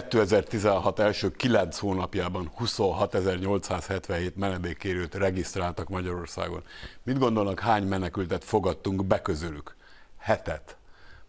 2016 első 9 hónapjában 26.877 menedékkérőt regisztráltak Magyarországon. Mit gondolnak, hány menekültet fogadtunk be közülük? Hetet.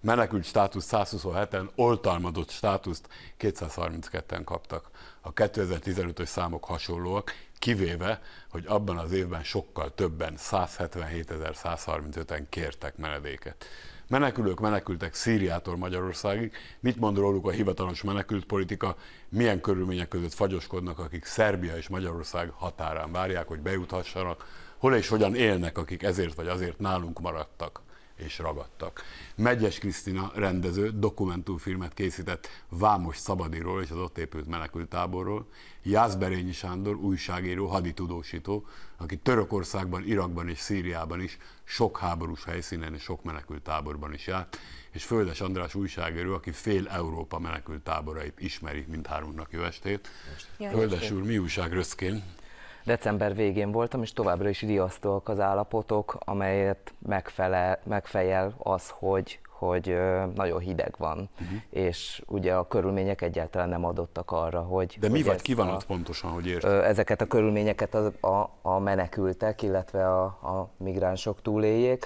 Menekült státusz 127-en, oltalmadott státuszt 232-en kaptak. A 2015-ös számok hasonlóak, kivéve, hogy abban az évben sokkal többen 177.135-en kértek menedéket. Menekülők menekültek Szíriától Magyarországig. Mit mond róluk a hivatalos menekült politika? Milyen körülmények között fagyoskodnak, akik Szerbia és Magyarország határán várják, hogy bejuthassanak? Hol és hogyan élnek, akik ezért vagy azért nálunk maradtak? és ragadtak. Megyes Krisztina rendező dokumentumfilmet készített Vámos Szabadiról és az ott épült menekültáborról, Jászberényi Sándor újságíró, haditudósító, aki Törökországban, Irakban és Szíriában is sok háborús helyszínen és sok menekültáborban is járt, és Földes András újságíró, aki fél Európa menekültáborait ismeri mint jó estét. Földes úr, mi újság röszkén? December végén voltam, és továbbra is riasztóak az állapotok, amelyet megfelel, megfejel az, hogy hogy nagyon hideg van, uh-huh. és ugye a körülmények egyáltalán nem adottak arra, hogy... De hogy mi vagy, ki van ott pontosan, hogy ért? Ezeket a körülményeket a, a, a menekültek, illetve a, a migránsok túléljék.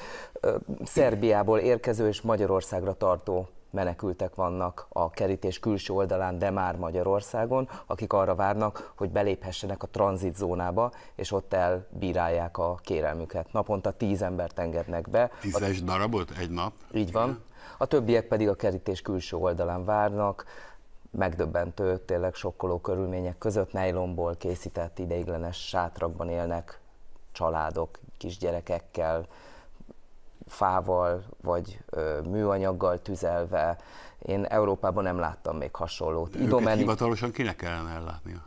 Szerbiából érkező és Magyarországra tartó menekültek vannak a kerítés külső oldalán, de már Magyarországon, akik arra várnak, hogy beléphessenek a tranzitzónába, és ott elbírálják a kérelmüket. Naponta tíz embert engednek be. Tízes a... darabot egy nap? Így van. A többiek pedig a kerítés külső oldalán várnak, megdöbbentő, tényleg sokkoló körülmények között nejlomból készített ideiglenes sátrakban élnek családok, kisgyerekekkel, fával vagy ö, műanyaggal tüzelve. Én Európában nem láttam még hasonlót. Őket Idomeni... hivatalosan kinek kellene ellátnia?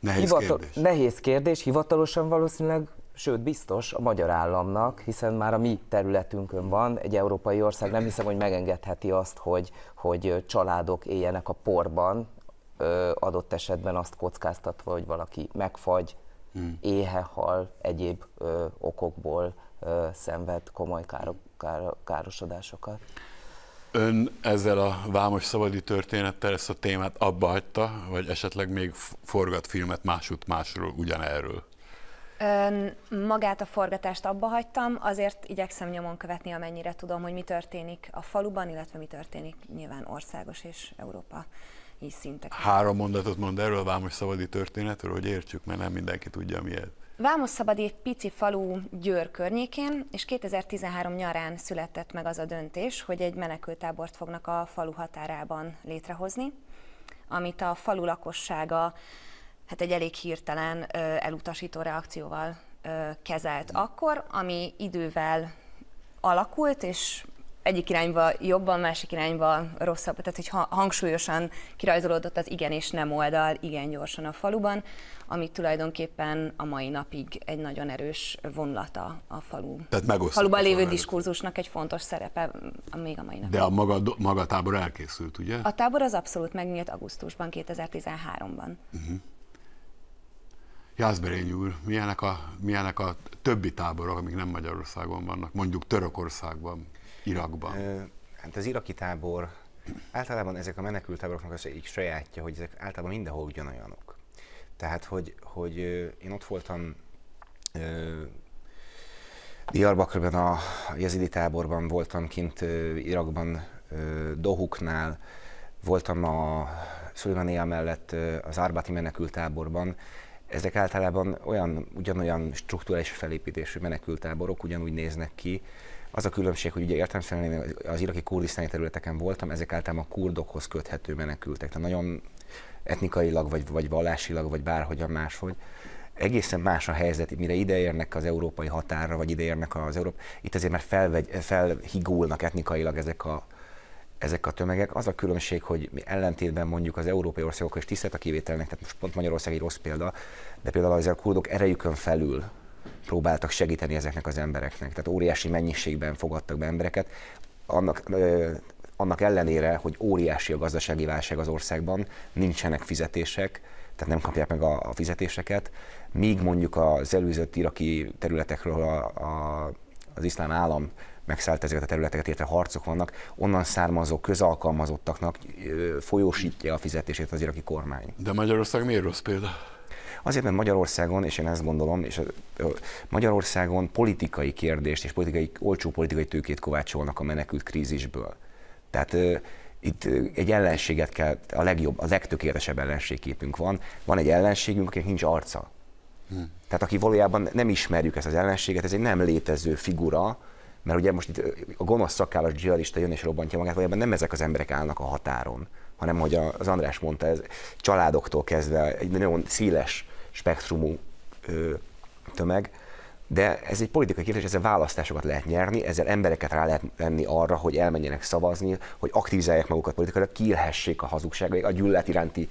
Nehéz Hivatal... kérdés. Nehéz kérdés, hivatalosan valószínűleg sőt biztos a magyar államnak, hiszen már a mi területünkön van, egy európai ország nem hiszem, hogy megengedheti azt, hogy, hogy családok éljenek a porban, adott esetben azt kockáztatva, hogy valaki megfagy, hmm. éhe hal, egyéb okokból szenved komoly káro, káro, károsodásokat. Ön ezzel a vámos szabadi történettel ezt a témát abba hagyta, vagy esetleg még forgat filmet másút másról ugyanerről? Ön, magát a forgatást abba hagytam, azért igyekszem nyomon követni, amennyire tudom, hogy mi történik a faluban, illetve mi történik nyilván országos és Európa szinteken. Három mondatot mond erről a vámos szabadi történetről, hogy értsük, mert nem mindenki tudja miért. Vámosszabad egy pici falu Győr környékén, és 2013 nyarán született meg az a döntés, hogy egy menekültábort fognak a falu határában létrehozni, amit a falu lakossága hát egy elég hirtelen elutasító reakcióval kezelt akkor, ami idővel alakult, és egyik irányba jobban, másik irányba rosszabb, tehát hogy hangsúlyosan kirajzolódott az igen és nem oldal igen gyorsan a faluban, ami tulajdonképpen a mai napig egy nagyon erős vonlata a falu. Tehát faluban lévő diskurzusnak egy fontos szerepe még a mai napig. De a maga, maga a tábor elkészült, ugye? A tábor az abszolút megnyílt augusztusban, 2013-ban. Uh-huh. Mhm. Jászberény úr, milyenek a, milyenek a többi táborok, amik nem Magyarországon vannak, mondjuk Törökországban? Irakban? Hát az iraki tábor, általában ezek a menekültáboroknak az egyik sajátja, hogy ezek általában mindenhol ugyanolyanok. Tehát, hogy, hogy én ott voltam Diyarbakrban, a jezidi táborban voltam kint Irakban, Dohuknál, voltam a Szulmania mellett az Árbáti menekültáborban. Ezek általában olyan, ugyanolyan struktúrális felépítésű menekültáborok, ugyanúgy néznek ki, az a különbség, hogy ugye értelmszerűen az iraki kurdisztáni területeken voltam, ezek általában a kurdokhoz köthető menekültek. Tehát nagyon etnikailag, vagy, vagy vallásilag, vagy bárhogyan máshogy egészen más a helyzet, mire ideérnek az európai határra, vagy ideérnek az Európa, itt azért már felvegy, felhigulnak etnikailag ezek a, ezek a tömegek. Az a különbség, hogy mi ellentétben mondjuk az európai országokkal, és tisztelt a kivételnek, tehát most pont Magyarország egy rossz példa, de például azért a kurdok erejükön felül próbáltak segíteni ezeknek az embereknek. Tehát óriási mennyiségben fogadtak be embereket. Annak, ö, annak ellenére, hogy óriási a gazdasági válság az országban, nincsenek fizetések, tehát nem kapják meg a, a fizetéseket, míg mondjuk az előzött iraki területekről a, a, az iszlám állam megszállt ezeket a területeket, illetve harcok vannak, onnan származó közalkalmazottaknak folyósítja a fizetését az iraki kormány. De Magyarország miért rossz példa? Azért, mert Magyarországon, és én ezt gondolom, és Magyarországon politikai kérdést és politikai, olcsó politikai tőkét kovácsolnak a menekült krízisből. Tehát itt egy ellenséget kell, a legjobb, a legtökéletesebb ellenségképünk van. Van egy ellenségünk, akinek nincs arca. Hmm. Tehát aki valójában nem ismerjük ezt az ellenséget, ez egy nem létező figura, mert ugye most itt a gonosz szakállas dzsihadista jön és robbantja magát, valójában nem ezek az emberek állnak a határon, hanem hogy az András mondta, ez családoktól kezdve egy nagyon széles spektrumú ö, tömeg, de ez egy politikai kérdés, ezzel választásokat lehet nyerni, ezzel embereket rá lehet venni arra, hogy elmenjenek szavazni, hogy aktivizálják magukat politikailag, kiélhessék a hazugságaik, a gyűlölet iránti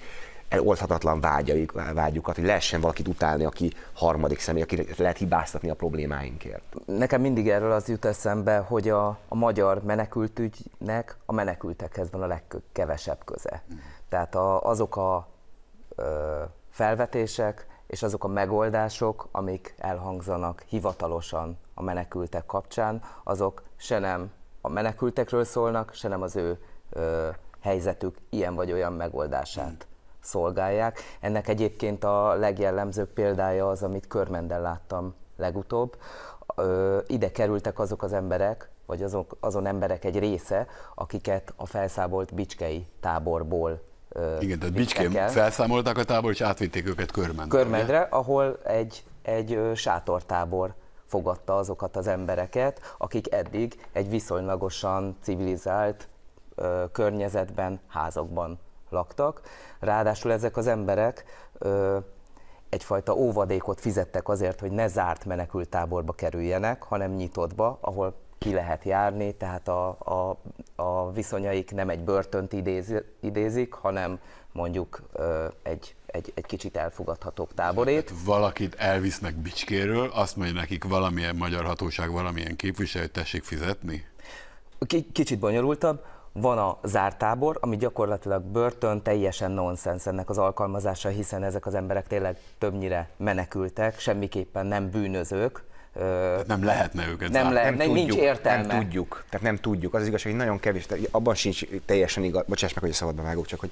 oldhatatlan vágyaik, vágyukat, hogy lehessen valakit utálni, aki harmadik személy, aki lehet hibáztatni a problémáinkért. Nekem mindig erről az jut eszembe, hogy a, a magyar menekültügynek a menekültekhez van a legkevesebb köze. Mm. Tehát a, azok a ö, felvetések, és azok a megoldások, amik elhangzanak hivatalosan a menekültek kapcsán, azok se nem a menekültekről szólnak, se nem az ő ö, helyzetük ilyen vagy olyan megoldását szolgálják. Ennek egyébként a legjellemzőbb példája az, amit Körmenden láttam legutóbb. Ö, ide kerültek azok az emberek, vagy azok, azon emberek egy része, akiket a felszábolt bicskei táborból igen, tehát Bicskén felszámolták a tábor, és átvitték őket Körmendre. Körmendre, ugye? ahol egy, egy sátortábor fogadta azokat az embereket, akik eddig egy viszonylagosan civilizált ö, környezetben, házakban laktak. Ráadásul ezek az emberek ö, egyfajta óvadékot fizettek azért, hogy ne zárt menekültáborba kerüljenek, hanem nyitottba, ahol ki lehet járni, tehát a, a, a viszonyaik nem egy börtönt idéz, idézik, hanem mondjuk ö, egy, egy, egy kicsit elfogadhatóbb táborét. Tehát valakit elvisznek Bicskéről, azt mondja nekik valamilyen magyar hatóság, valamilyen képviselő, tessék fizetni? K- kicsit bonyolultabb. Van a tábor, ami gyakorlatilag börtön, teljesen nonsens ennek az alkalmazása, hiszen ezek az emberek tényleg többnyire menekültek, semmiképpen nem bűnözők, tehát nem lehetne őket nem zárni. nem, nem tudjuk, nincs értelme. Nem tudjuk. Tehát nem tudjuk. Az, az igazság, hogy nagyon kevés. abban sincs teljesen igaz. Bocsáss meg, hogy a szabadban vágok, csak hogy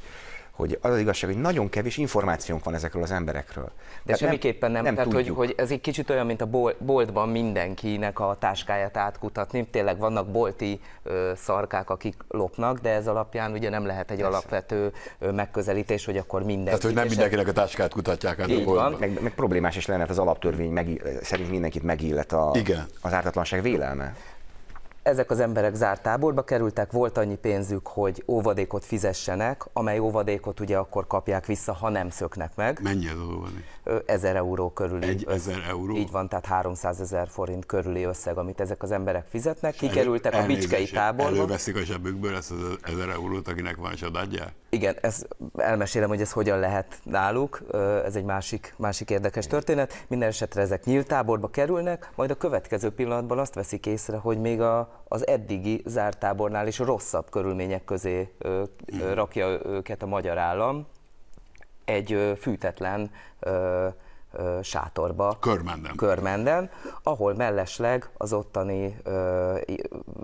hogy az, az igazság, hogy nagyon kevés információnk van ezekről az emberekről. De tehát semmiképpen nem, nem, nem tehát tudjuk. hogy, hogy ez egy kicsit olyan, mint a boltban mindenkinek a táskáját átkutatni. Tényleg vannak bolti ö, szarkák, akik lopnak, de ez alapján ugye nem lehet egy Persze. alapvető ö, megközelítés, hogy akkor mindenki. Tehát, hogy nem mindenkinek a táskát kutatják át a boltban. Meg, meg problémás is lenne, hát az alaptörvény meg, szerint mindenkit megillet a, Igen. az ártatlanság vélelme. Ezek az emberek zárt táborba kerültek, volt annyi pénzük, hogy óvadékot fizessenek, amely óvadékot ugye akkor kapják vissza, ha nem szöknek meg. Mennyi az óvadék? 1000 euró körüli. Egy ezer euró? Így van, tehát 300 ezer forint körüli összeg, amit ezek az emberek fizetnek, kikerültek a bicskei táborba. Előveszik a zsebükből ezt az 1000 eurót, akinek van adja. Igen, ez, elmesélem, hogy ez hogyan lehet náluk, ez egy másik, másik érdekes történet. Minden esetre ezek nyílt táborba kerülnek, majd a következő pillanatban azt veszik észre, hogy még a, az eddigi zárt tábornál is rosszabb körülmények közé ö, ö, rakja őket a magyar állam, egy fűtetlen sátorba. Körmenden. Körmenden, ahol mellesleg az ottani ö,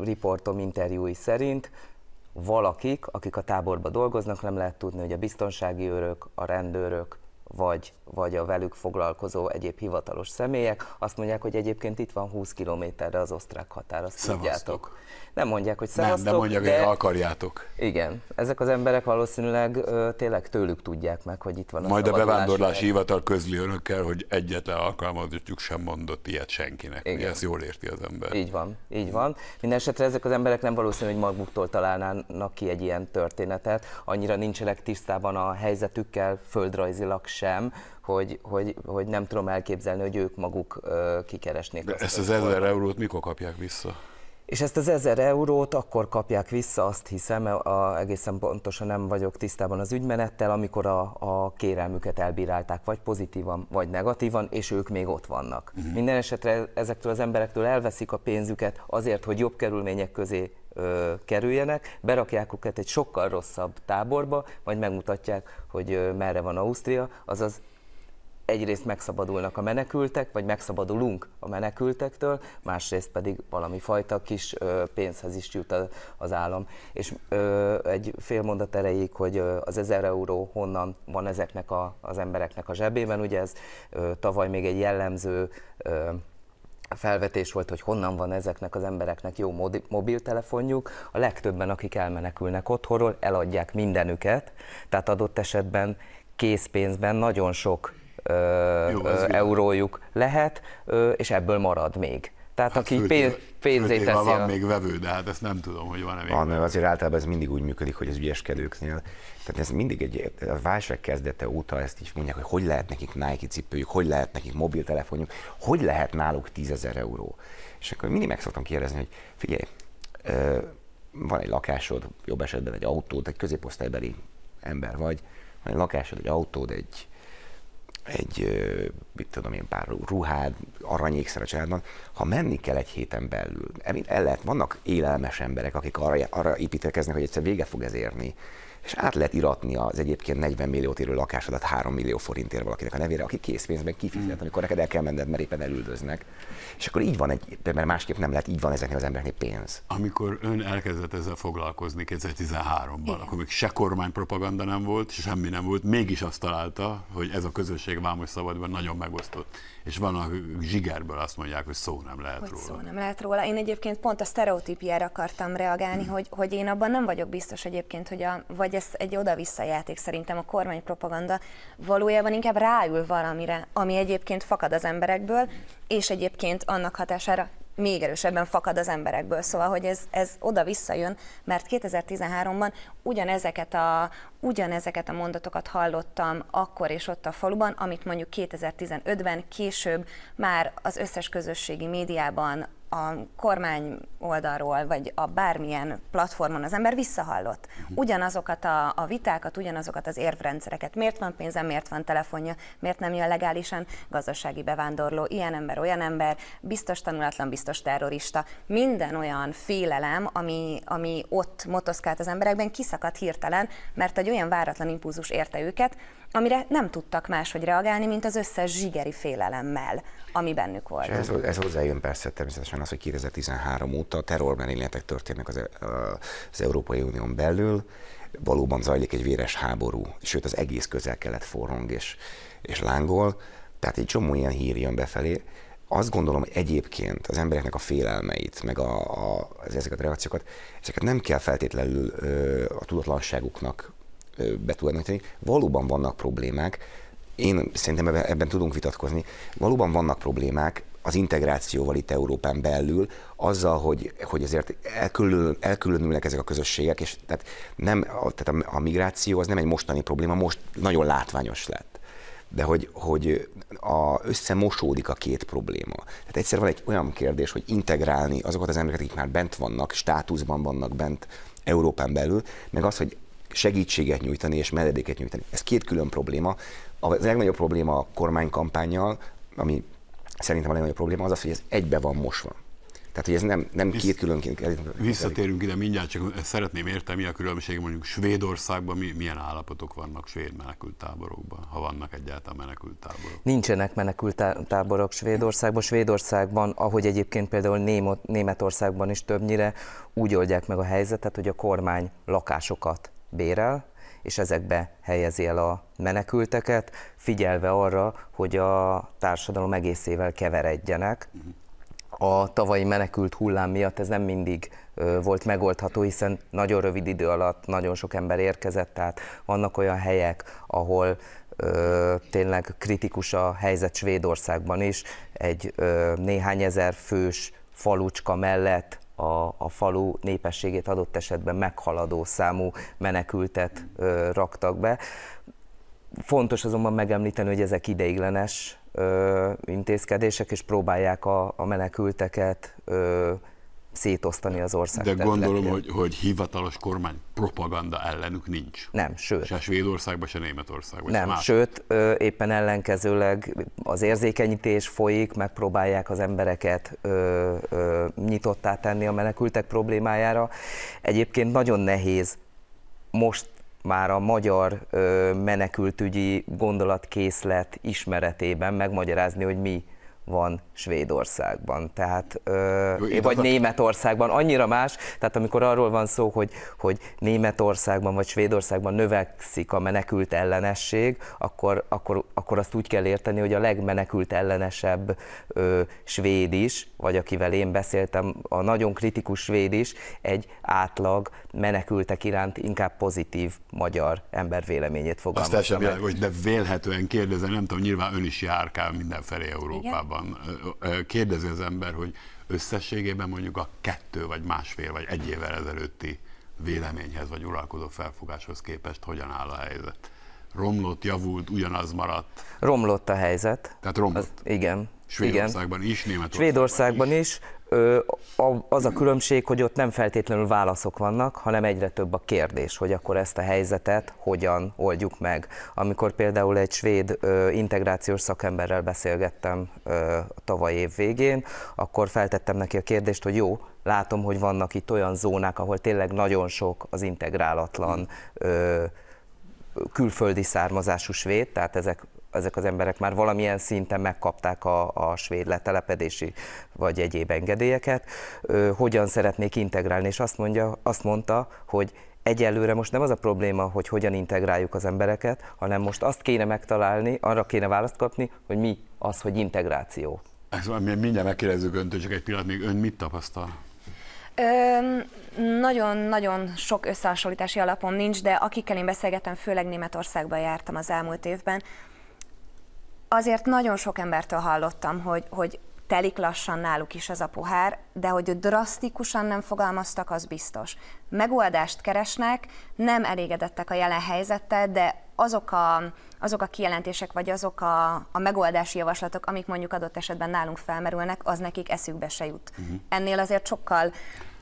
riportom interjúi szerint valakik, akik a táborba dolgoznak, nem lehet tudni, hogy a biztonsági őrök, a rendőrök, vagy, vagy a velük foglalkozó egyéb hivatalos személyek, azt mondják, hogy egyébként itt van 20 kilométerre az osztrák határ, azt szevasztok. tudjátok. Nem mondják, hogy szevasztok. Nem, de mondják, de... hogy akarjátok. Igen, ezek az emberek valószínűleg ö, tényleg tőlük tudják meg, hogy itt van a Majd a bevándorlási hivatal közli önökkel, hogy egyetlen alkalmazottjuk sem mondott ilyet senkinek. Igen. ez ezt jól érti az ember. Így van, így van. Mindenesetre ezek az emberek nem valószínű, hogy maguktól találnának ki egy ilyen történetet, annyira nincsenek tisztában a helyzetükkel, földrajzilag sem, hogy, hogy, hogy nem tudom elképzelni, hogy ők maguk kikeresnék. De azt ezt az 1000 eurót mikor kapják vissza? És ezt az 1000 eurót akkor kapják vissza, azt hiszem, a, egészen pontosan nem vagyok tisztában az ügymenettel, amikor a, a kérelmüket elbírálták, vagy pozitívan, vagy negatívan, és ők még ott vannak. Uh-huh. Minden esetre ezektől az emberektől elveszik a pénzüket azért, hogy jobb körülmények közé ö, kerüljenek, berakják őket egy sokkal rosszabb táborba, majd megmutatják, hogy ö, merre van Ausztria, azaz egyrészt megszabadulnak a menekültek, vagy megszabadulunk a menekültektől, másrészt pedig valami fajta kis ö, pénzhez is jut az állam. És ö, egy fél mondat erejéig, hogy az 1000 euró honnan van ezeknek a, az embereknek a zsebében, ugye ez ö, tavaly még egy jellemző ö, felvetés volt, hogy honnan van ezeknek az embereknek jó mobiltelefonjuk. A legtöbben, akik elmenekülnek otthonról, eladják mindenüket, tehát adott esetben készpénzben nagyon sok ö, Jó, ö, eurójuk lehet, ö, és ebből marad még. Tehát hát aki főté, pénz, pénzét teszi. Van a... még vevő, de hát ezt nem tudom, hogy van-e még. Van, mert azért általában ez mindig úgy működik, hogy az ügyeskedőknél. Tehát ez mindig egy a válság kezdete óta ezt is mondják, hogy hogy lehet nekik Nike cipőjük, hogy lehet nekik mobiltelefonjuk, hogy lehet náluk tízezer euró. És akkor mindig meg szoktam kérdezni, hogy figyelj, van egy lakásod, jobb esetben egy autód, egy középosztálybeli ember vagy, van egy lakásod, egy autód, egy egy, mit tudom én, pár ruhád, aranyékszer a családnak, ha menni kell egy héten belül, e, el lehet, vannak élelmes emberek, akik arra, arra építkeznek, hogy egyszer vége fog ez érni, és át lehet iratni az egyébként 40 milliót érő lakásodat 3 millió forintért valakinek a nevére, aki készpénzben kifizet, hmm. amikor neked el kell menned, mert éppen elüldöznek. És akkor így van egy, mert másképp nem lehet, így van ezeknél az embereknél pénz. Amikor ön elkezdett ezzel foglalkozni 2013-ban, akkor még se kormánypropaganda nem volt, semmi nem volt, mégis azt találta, hogy ez a közösség vámos szabadban nagyon megosztott és van a zsigerből azt mondják, hogy szó nem lehet hogy róla. Szó nem lehet róla. Én egyébként pont a sztereotípiára akartam reagálni, hmm. hogy, hogy én abban nem vagyok biztos egyébként, hogy a, vagy ez egy oda-vissza játék szerintem a kormánypropaganda valójában inkább ráül valamire, ami egyébként fakad az emberekből, és egyébként annak hatására még erősebben fakad az emberekből. Szóval, hogy ez, ez oda visszajön, mert 2013-ban ugyanezeket a, ugyanezeket a mondatokat hallottam akkor és ott a faluban, amit mondjuk 2015-ben később már az összes közösségi médiában, a kormány oldalról, vagy a bármilyen platformon az ember visszahallott. Ugyanazokat a, a vitákat, ugyanazokat az érvrendszereket. Miért van pénze, miért van telefonja, miért nem jön legálisan, gazdasági bevándorló, ilyen ember, olyan ember, biztos tanulatlan, biztos terrorista. Minden olyan félelem, ami, ami ott motoszkált az emberekben, kiszakadt hirtelen, mert egy olyan váratlan impulzus érte őket, amire nem tudtak máshogy reagálni, mint az összes zsigeri félelemmel, ami bennük volt. ez, ez hozzájön persze természetesen az, hogy 2013 óta életek történnek az, e- az Európai Unión belül, valóban zajlik egy véres háború, sőt az egész közel-kelet forrong és, és lángol, tehát egy csomó ilyen hír jön befelé. Azt gondolom, hogy egyébként az embereknek a félelmeit, meg a, a, ezeket a reakciókat, ezeket nem kell feltétlenül ö, a tudatlanságuknak tenni. Valóban vannak problémák, én szerintem ebben, ebben tudunk vitatkozni. Valóban vannak problémák az integrációval itt Európán belül, azzal, hogy, hogy azért elkülön, elkülönülnek ezek a közösségek, és tehát, nem, tehát a, a migráció az nem egy mostani probléma, most nagyon látványos lett de hogy, hogy a, összemosódik a két probléma. Tehát egyszer van egy olyan kérdés, hogy integrálni azokat az embereket, akik már bent vannak, státuszban vannak bent Európán belül, meg az, hogy segítséget nyújtani és menedéket nyújtani. Ez két külön probléma. A legnagyobb probléma a kormánykampányjal, ami szerintem a legnagyobb probléma az az, hogy ez egybe van mosva. Tehát, hogy ez nem, nem Visz, két különként Visszatérünk ide mindjárt, csak szeretném érteni, mi a különbség mondjuk Svédországban, mi, milyen állapotok vannak svéd menekültáborokban, ha vannak egyáltalán menekültáborok. Nincsenek menekültáborok Svédországban. Svédországban, ahogy egyébként például Németországban is többnyire, úgy oldják meg a helyzetet, hogy a kormány lakásokat bérel, és ezekbe helyezi el a menekülteket, figyelve arra, hogy a társadalom egészével keveredjenek. A tavalyi menekült hullám miatt ez nem mindig volt megoldható, hiszen nagyon rövid idő alatt nagyon sok ember érkezett, tehát vannak olyan helyek, ahol ö, tényleg kritikus a helyzet Svédországban is, egy ö, néhány ezer fős falucska mellett a, a falu népességét adott esetben meghaladó számú menekültet ö, raktak be. Fontos azonban megemlíteni, hogy ezek ideiglenes ö, intézkedések, és próbálják a, a menekülteket ö, szétosztani az ország De területén. gondolom, hogy, hogy hivatalos kormány propaganda ellenük nincs. Nem, sőt. Se Svédországban, se Németországban. Nem, se sőt, éppen ellenkezőleg az érzékenyítés folyik, megpróbálják az embereket ö, ö, nyitottá tenni a menekültek problémájára. Egyébként nagyon nehéz most már a magyar ö, menekültügyi gondolatkészlet ismeretében megmagyarázni, hogy mi van Svédországban, tehát, ö, vagy Németországban, annyira más, tehát amikor arról van szó, hogy, hogy Németországban vagy Svédországban növekszik a menekült ellenesség, akkor, akkor, akkor azt úgy kell érteni, hogy a legmenekült ellenesebb ö, svéd is, vagy akivel én beszéltem, a nagyon kritikus svéd is egy átlag menekültek iránt inkább pozitív magyar ember véleményét fogalmazta. Azt teljesen hogy de vélhetően kérdezem, nem tudom, nyilván ön is járkál mindenfelé Európában. Igen? Kérdezi az ember, hogy összességében mondjuk a kettő, vagy másfél, vagy egy évvel ezelőtti véleményhez, vagy uralkodó felfogáshoz képest hogyan áll a helyzet? Romlott, javult, ugyanaz maradt? Romlott a helyzet. Tehát romlott? Az, igen. Svédországban igen. is, Németországban Svédországban is. is az a különbség, hogy ott nem feltétlenül válaszok vannak, hanem egyre több a kérdés, hogy akkor ezt a helyzetet hogyan oldjuk meg. Amikor például egy svéd integrációs szakemberrel beszélgettem tavaly év végén, akkor feltettem neki a kérdést, hogy jó, látom, hogy vannak itt olyan zónák, ahol tényleg nagyon sok az integrálatlan külföldi származású svéd, tehát ezek ezek az emberek már valamilyen szinten megkapták a, a svéd letelepedési vagy egyéb engedélyeket, ö, hogyan szeretnék integrálni, és azt, mondja, azt mondta, hogy egyelőre most nem az a probléma, hogy hogyan integráljuk az embereket, hanem most azt kéne megtalálni, arra kéne választ kapni, hogy mi az, hogy integráció. Ezt mindjárt megkérdezzük öntől, csak egy pillanat még ön mit tapasztal? Nagyon-nagyon sok összehasonlítási alapom nincs, de akikkel én beszélgettem, főleg Németországban jártam az elmúlt évben, azért nagyon sok embertől hallottam, hogy, hogy telik lassan náluk is ez a pohár, de hogy drasztikusan nem fogalmaztak, az biztos. Megoldást keresnek, nem elégedettek a jelen helyzettel, de azok a, azok a kijelentések, vagy azok a, a megoldási javaslatok, amik mondjuk adott esetben nálunk felmerülnek, az nekik eszükbe se jut. Uh-huh. Ennél azért sokkal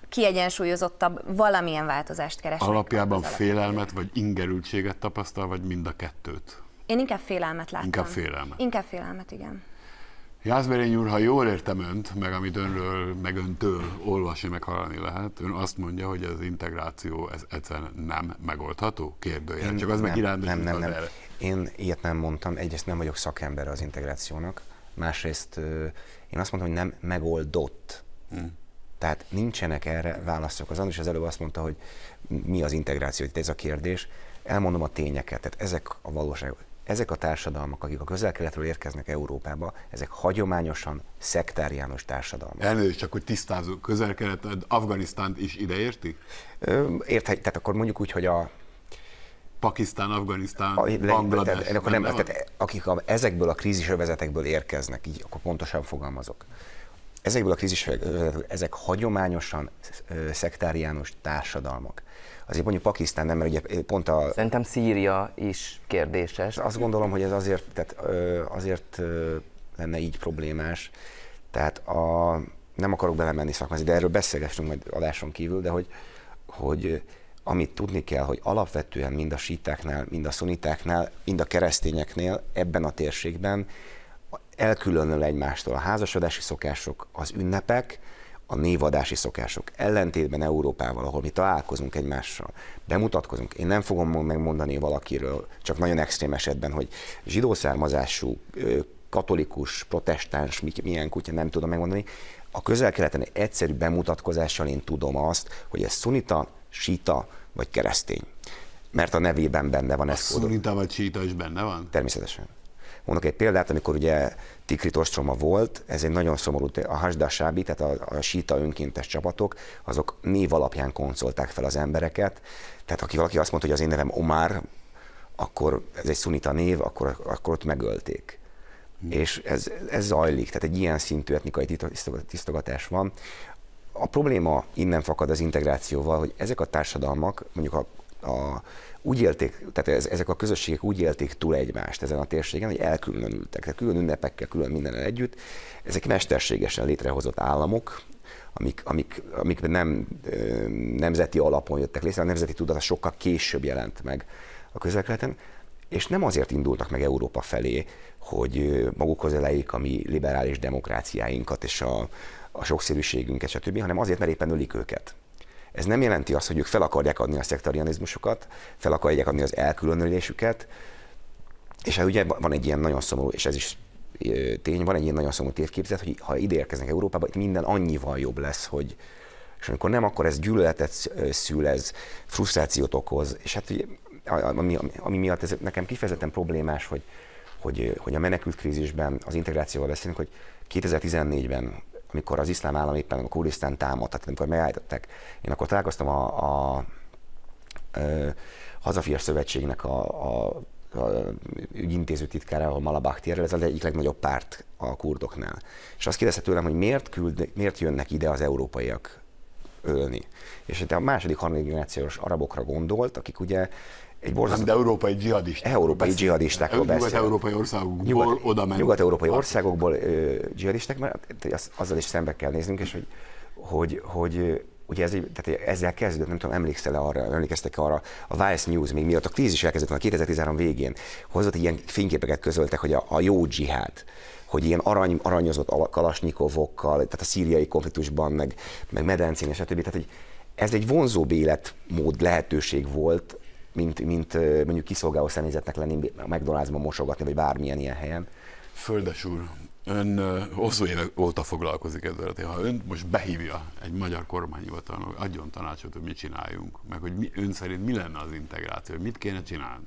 kiegyensúlyozottabb valamilyen változást keresnek. Alapjában félelmet vagy ingerültséget tapasztal, vagy mind a kettőt? Én inkább félelmet láttam. Inkább félelmet. Inkább félelmet, igen. Jászberény úr, ha jól értem önt, meg amit önről, meg öntől olvasni, meg hallani lehet, ön azt mondja, hogy az integráció ez egyszerűen nem megoldható? Kérdője. Csak az nem, meg irány, nem, nem, nem. Erre. Én ilyet nem mondtam. Egyrészt nem vagyok szakember az integrációnak. Másrészt én azt mondtam, hogy nem megoldott. Hmm. Tehát nincsenek erre válaszok. Az Andris az előbb azt mondta, hogy mi az integráció, itt ez a kérdés. Elmondom a tényeket, tehát ezek a valóságok ezek a társadalmak, akik a közel-keletről érkeznek Európába, ezek hagyományosan szektáriános társadalmak. Elnézést, csak hogy tisztázunk, közel-kelet, Afganisztánt is ideérti? Érthet, tehát akkor mondjuk úgy, hogy a Pakisztán, Afganisztán, a, Banglades. Tehát, akkor nem, nem, tehát, akik a, ezekből a krízisövezetekből érkeznek, így akkor pontosan fogalmazok. Ezekből a krízisövezetekből, ezek hagyományosan szektáriános társadalmak. Azért mondjuk Pakisztán nem, mert ugye eh, pont a... Szerintem Szíria is kérdéses. Azt gondolom, hogy ez azért, tehát, eh, azért eh, lenne így problémás. Tehát a, nem akarok belemenni szakmázni, de erről beszélgessünk majd adáson kívül, de hogy, hogy amit tudni kell, hogy alapvetően mind a sítáknál, mind a szunitáknál, mind a keresztényeknél ebben a térségben elkülönül egymástól a házasodási szokások, az ünnepek, a névadási szokások. Ellentétben Európával, ahol mi találkozunk egymással, bemutatkozunk. Én nem fogom megmondani valakiről, csak nagyon extrém esetben, hogy zsidószármazású, katolikus, protestáns, milyen kutya, nem tudom megmondani. A közel-keleten egyszerű bemutatkozással én tudom azt, hogy ez szunita, sita vagy keresztény. Mert a nevében benne van ez. A szunita vagy sita is benne van? Természetesen. Mondok egy példát, amikor ugye Tikrit ostroma volt, ez egy nagyon szomorú, a Hasdasábi, tehát a, a síta önkéntes csapatok, azok név alapján koncolták fel az embereket, tehát aki valaki azt mondta, hogy az én nevem Omar, akkor ez egy szunita név, akkor, akkor ott megölték. Mm. És ez, ez zajlik, tehát egy ilyen szintű etnikai tisztogatás van. A probléma innen fakad az integrációval, hogy ezek a társadalmak, mondjuk a a, úgy élték, tehát ez, ezek a közösségek úgy élték túl egymást ezen a térségen, hogy elkülönültek, tehát külön ünnepekkel, külön mindenen együtt. Ezek mesterségesen létrehozott államok, amik, amik, amik nem ö, nemzeti alapon jöttek létre, a nemzeti tudat sokkal később jelent meg a közelkeleten, és nem azért indultak meg Európa felé, hogy magukhoz elejék a mi liberális demokráciáinkat és a, a sokszínűségünket, stb., hanem azért, mert éppen ölik őket. Ez nem jelenti azt, hogy ők fel akarják adni a szektarianizmusokat, fel akarják adni az elkülönülésüket, és hát ugye van egy ilyen nagyon szomorú, és ez is tény, van egy ilyen nagyon szomorú tévképzet, hogy ha ide érkeznek Európába, itt minden annyival jobb lesz, hogy és amikor nem, akkor ez gyűlöletet szül, ez frusztrációt okoz, és hát ugye, ami, ami miatt ez nekem kifejezetten problémás, hogy, hogy, hogy a menekült krízisben az integrációval beszélünk, hogy 2014-ben mikor az iszlám állam éppen a Kurdisztán támadt, tehát amikor megállították. Én akkor találkoztam a, a, a, a Hazafias Szövetségnek a, a ügyintéző titkára, ahol Malabaktérrel, ez az egyik legnagyobb párt a kurdoknál. És azt kérdezte tőlem, hogy miért, küld, miért jönnek ide az európaiak ölni. És hát a második, harmadik generációs arabokra gondolt, akik ugye egy borzasztó... De európai dzsihadisták. Európai beszél. dzsihadistákról beszél. Nyugat-európai országokból Nyugat, oda mennek. Nyugat-európai országokból ö, dzsihadisták, mert hát, az, azzal is szembe kell néznünk, és hogy, hogy, hogy ugye ez, tehát ezzel kezdődött, nem tudom, emlékszel -e arra, emlékeztek -e arra, a Vice News, még miatt a krízis elkezdett a 2013 végén, hozott ilyen fényképeket közöltek, hogy a, a jó dzsihád, hogy ilyen arany, aranyozott kalasnyikovokkal, tehát a szíriai konfliktusban, meg, meg medencén, stb. Tehát, hogy ez egy vonzóbb életmód lehetőség volt mint, mint mondjuk kiszolgáló személyzetnek lenni a McDonald'sban mosogatni, vagy bármilyen ilyen helyen. Földes úr, ön hosszú évek óta foglalkozik ezzel, ha ön most behívja egy magyar kormányhivatalnak, adjon tanácsot, hogy mit csináljunk, meg hogy mi, ön szerint mi lenne az integráció, mit kéne csinálni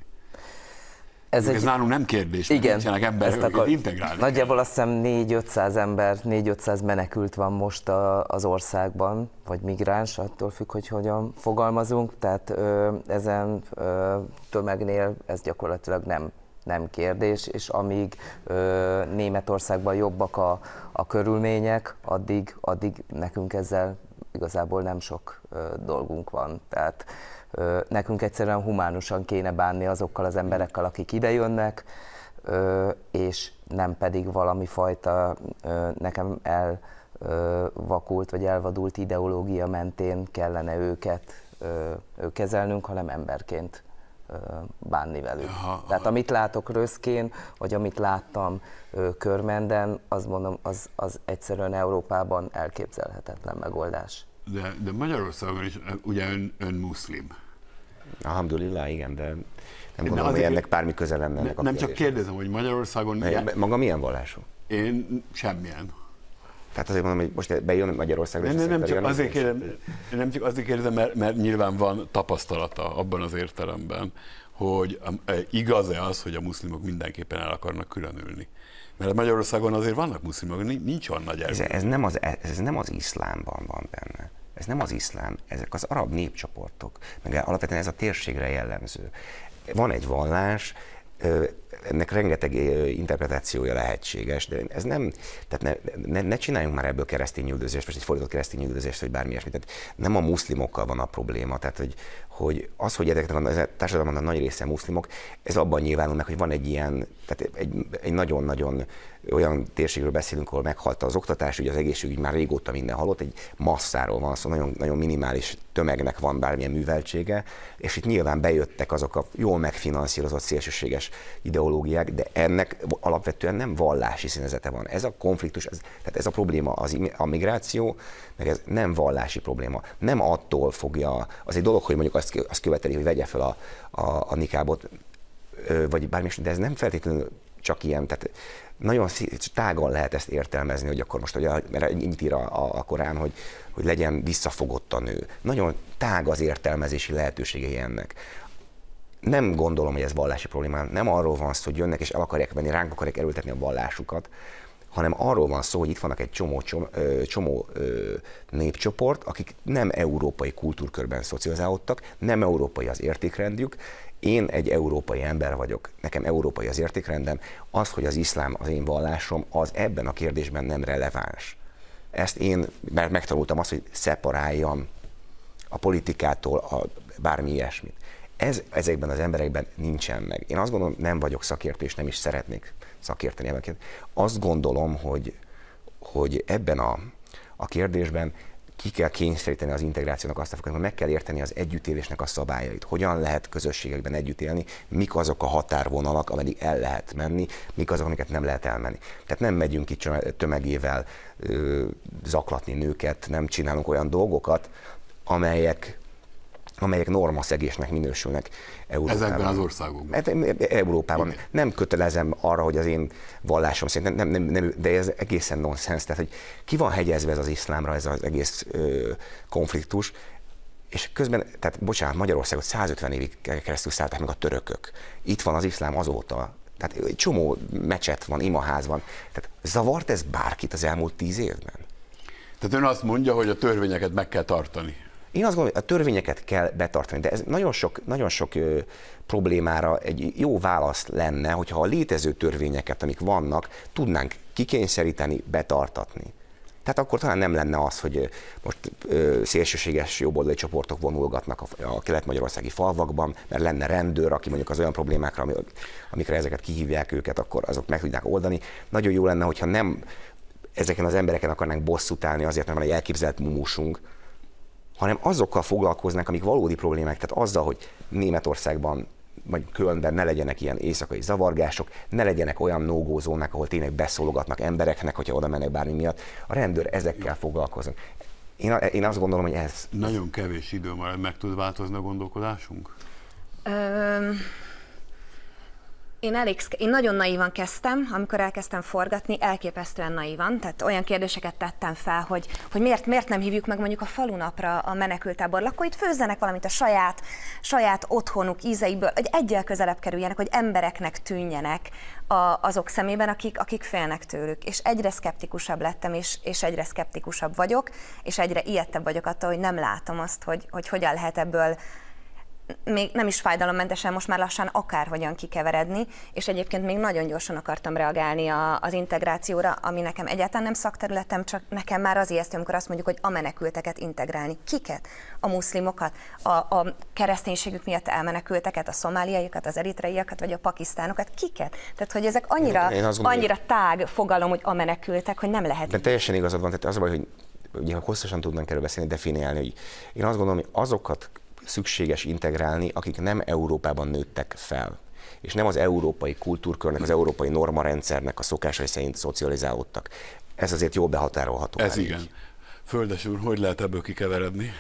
ez, egy... ez nálunk nem kérdés, igen, nincsenek emberek, akar... integrálni. Nagyjából azt hiszem 4-500 ember, 4-500 menekült van most a, az országban, vagy migráns, attól függ, hogy hogyan fogalmazunk, tehát ö, ezen ö, tömegnél ez gyakorlatilag nem nem kérdés, és amíg ö, Németországban jobbak a, a körülmények, addig, addig nekünk ezzel igazából nem sok ö, dolgunk van. Tehát nekünk egyszerűen humánusan kéne bánni azokkal az emberekkel, akik ide jönnek, és nem pedig valami fajta nekem elvakult vagy elvadult ideológia mentén kellene őket kezelnünk, hanem emberként bánni velük. Aha, Tehát amit látok Röszkén, vagy amit láttam Körmenden, az mondom, az, az egyszerűen Európában elképzelhetetlen megoldás de, de Magyarországon is ugye ön, ön muszlim. Alhamdulillah, igen, de nem de gondolom, azért, hogy ennek bármi köze lenne ennek a Nem csak kérdezem, hogy Magyarországon... Milyen... Maga milyen vallású? Én semmilyen. Tehát azért mondom, hogy most bejön Magyarországra. Nem, nem, csak azért kérdem, nem csak azért kérdezem, mert, mert nyilván van tapasztalata abban az értelemben, hogy e, igaz-e az, hogy a muszlimok mindenképpen el akarnak különülni. Mert Magyarországon azért vannak muszlimok, nincs olyan nagy erő. Ez, ez, nem az, e, ez nem az iszlámban van benne ez nem az iszlám, ezek az arab népcsoportok, meg alapvetően ez a térségre jellemző. Van egy vallás, ennek rengeteg interpretációja lehetséges, de ez nem, tehát ne, ne, ne csináljunk már ebből keresztény üldözést, vagy egy fordított keresztény üldözést, vagy bármi ilyesmit. Tehát nem a muszlimokkal van a probléma, tehát hogy, hogy az, hogy ezeknek a a nagy része muszlimok, ez abban nyilvánul meg, hogy van egy ilyen, tehát egy, egy nagyon-nagyon olyan térségről beszélünk, ahol meghalt az oktatás, ugye az egészségügy már régóta minden halott, egy masszáról van szó, szóval nagyon, nagyon minimális tömegnek van bármilyen műveltsége, és itt nyilván bejöttek azok a jól megfinanszírozott szélsőséges ideológiák, de ennek alapvetően nem vallási színezete van. Ez a konfliktus, ez, tehát ez a probléma, az, a migráció, meg ez nem vallási probléma. Nem attól fogja, az egy dolog, hogy mondjuk azt azt, azt követeli, hogy vegye fel a, a, a nikábot, vagy bármi de ez nem feltétlenül csak ilyen, tehát nagyon tágon lehet ezt értelmezni, hogy akkor most, hogy a, mert így ír a, a, a Korán, hogy, hogy legyen visszafogott a nő. Nagyon tág az értelmezési lehetőségei ennek. Nem gondolom, hogy ez vallási problémán, Nem arról van szó, hogy jönnek és el akarják venni, ránk akarják erőltetni a vallásukat, hanem arról van szó, hogy itt vannak egy csomó, csomó, csomó népcsoport, akik nem európai kultúrkörben szocializálódtak, nem európai az értékrendjük, én egy európai ember vagyok, nekem európai az értékrendem, az, hogy az iszlám az én vallásom, az ebben a kérdésben nem releváns. Ezt én, mert megtanultam azt, hogy szeparáljam a politikától a bármi ilyesmit. Ez ezekben az emberekben nincsen meg. Én azt gondolom, nem vagyok szakértő, és nem is szeretnék szakérteni ebben. Azt gondolom, hogy, hogy ebben a, a kérdésben ki kell kényszeríteni az integrációnak azt a hogy meg kell érteni az együttélésnek a szabályait. Hogyan lehet közösségekben együtt élni, mik azok a határvonalak, ameddig el lehet menni, mik azok, amiket nem lehet elmenni. Tehát nem megyünk ki tömegével ö, zaklatni nőket, nem csinálunk olyan dolgokat, amelyek amelyek normaszegésnek minősülnek Európában. Ezekben az országokban? Hát, Európában. Igen. Nem kötelezem arra, hogy az én vallásom szerint, nem, nem, nem, de ez egészen nonsens. Tehát, hogy ki van hegyezve ez az iszlámra, ez az egész ö, konfliktus, és közben, tehát bocsánat, Magyarországot 150 évig keresztül szállták meg a törökök. Itt van az iszlám azóta. Tehát egy csomó mecset van, imaház van. Tehát zavart ez bárkit az elmúlt tíz évben? Tehát ön azt mondja, hogy a törvényeket meg kell tartani. Én azt gondolom, hogy a törvényeket kell betartani, de ez nagyon sok, nagyon sok ö, problémára egy jó válasz lenne, hogyha a létező törvényeket, amik vannak, tudnánk kikényszeríteni, betartatni. Tehát akkor talán nem lenne az, hogy most ö, szélsőséges jobboldali csoportok vonulgatnak a, a kelet-magyarországi falvakban, mert lenne rendőr, aki mondjuk az olyan problémákra, amikre ezeket kihívják őket, akkor azok meg tudják oldani. Nagyon jó lenne, hogyha nem ezeken az embereken akarnánk bosszút állni azért, mert van egy elképzelt mumusunk, hanem azokkal foglalkoznak, amik valódi problémák, tehát azzal, hogy Németországban vagy különben ne legyenek ilyen éjszakai zavargások, ne legyenek olyan nógózónák, ahol tényleg beszólogatnak embereknek, hogyha oda mennek bármi miatt. A rendőr ezekkel foglalkozik. Én, én azt gondolom, hogy ez... Nagyon kevés idő marad, meg tud változni a gondolkodásunk? Um... Én, elég, én nagyon naívan kezdtem, amikor elkezdtem forgatni, elképesztően naívan, tehát olyan kérdéseket tettem fel, hogy, hogy miért, miért nem hívjuk meg mondjuk a falunapra a menekültábor lakóit, főzzenek valamit a saját, saját otthonuk ízeiből, hogy egyel közelebb kerüljenek, hogy embereknek tűnjenek a, azok szemében, akik, akik félnek tőlük. És egyre szkeptikusabb lettem, és, és egyre szkeptikusabb vagyok, és egyre ijedtebb vagyok attól, hogy nem látom azt, hogy, hogy hogyan lehet ebből még nem is fájdalommentesen, most már lassan akárhogyan kikeveredni, és egyébként még nagyon gyorsan akartam reagálni a, az integrációra, ami nekem egyáltalán nem szakterületem, csak nekem már az ijesztő, amikor azt mondjuk, hogy a menekülteket integrálni. Kiket? A muszlimokat, a, a kereszténységük miatt elmenekülteket, a szomáliaiakat, az eritreiakat, vagy a pakisztánokat, kiket? Tehát, hogy ezek annyira, Én gondolom, annyira tág fogalom, hogy a menekültek, hogy nem lehet. De teljesen igazad van, tehát az a baj, hogy ugye ha hosszasan tudnánk erről beszélni, definiálni, hogy én azt gondolom, hogy azokat szükséges integrálni, akik nem Európában nőttek fel és nem az európai kultúrkörnek, az európai normarendszernek a szokásai szerint szocializálódtak. Ez azért jól behatárolható. Ez igen. Így. Földes úr, hogy lehet ebből kikeveredni?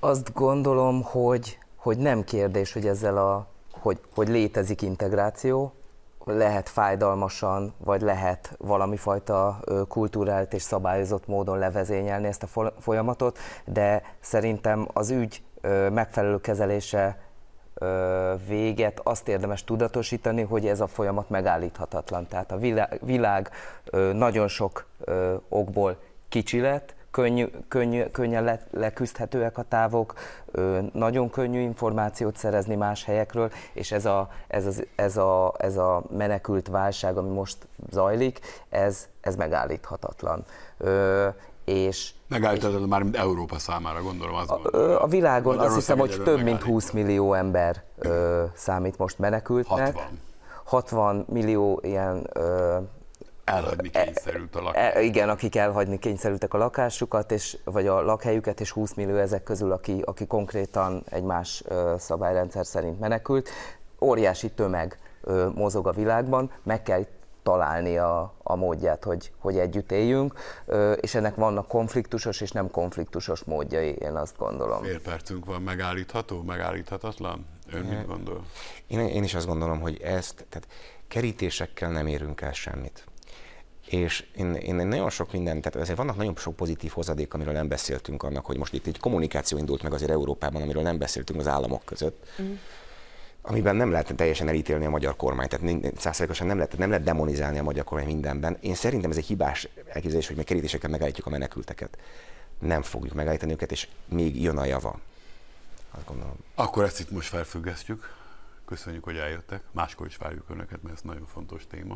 Azt gondolom, hogy, hogy nem kérdés, hogy ezzel a, hogy, hogy létezik integráció, lehet fájdalmasan, vagy lehet valami fajta kultúrált és szabályozott módon levezényelni ezt a folyamatot, de szerintem az ügy megfelelő kezelése véget, azt érdemes tudatosítani, hogy ez a folyamat megállíthatatlan. Tehát a világ, világ nagyon sok okból kicsi lett, könnyű, könnyű, könnyen le, leküzdhetőek a távok, nagyon könnyű információt szerezni más helyekről, és ez a, ez, az, ez a, ez a menekült válság, ami most zajlik, ez, ez megállíthatatlan és... Megállítod és, már mint Európa számára, gondolom az A, a világon azt hiszem, hogy több mint 20 millió ember ö, számít most menekültnek. 60. 60 millió ilyen... Ö, elhagyni e, kényszerült a lakást. E, igen, akik elhagyni kényszerültek a lakásukat, és, vagy a lakhelyüket, és 20 millió ezek közül, aki, aki konkrétan egy más ö, szabályrendszer szerint menekült. Óriási tömeg ö, mozog a világban, meg kell találni a, a módját, hogy, hogy együtt éljünk, és ennek vannak konfliktusos és nem konfliktusos módjai, én azt gondolom. Fél percünk van, megállítható, megállíthatatlan? Ön mit gondol? Én, én is azt gondolom, hogy ezt, tehát kerítésekkel nem érünk el semmit. És én, én nagyon sok minden, tehát azért vannak nagyon sok pozitív hozadék, amiről nem beszéltünk annak, hogy most itt egy kommunikáció indult meg azért Európában, amiről nem beszéltünk az államok között. Mm amiben nem lehet teljesen elítélni a magyar kormányt, tehát százszerűen nem lehet, nem lehet demonizálni a magyar kormány mindenben. Én szerintem ez egy hibás elképzelés, hogy mi kerítésekkel megállítjuk a menekülteket. Nem fogjuk megállítani őket, és még jön a java. Azt gondolom. Akkor ezt itt most felfüggesztjük. Köszönjük, hogy eljöttek. Máskor is várjuk Önöket, mert ez nagyon fontos téma.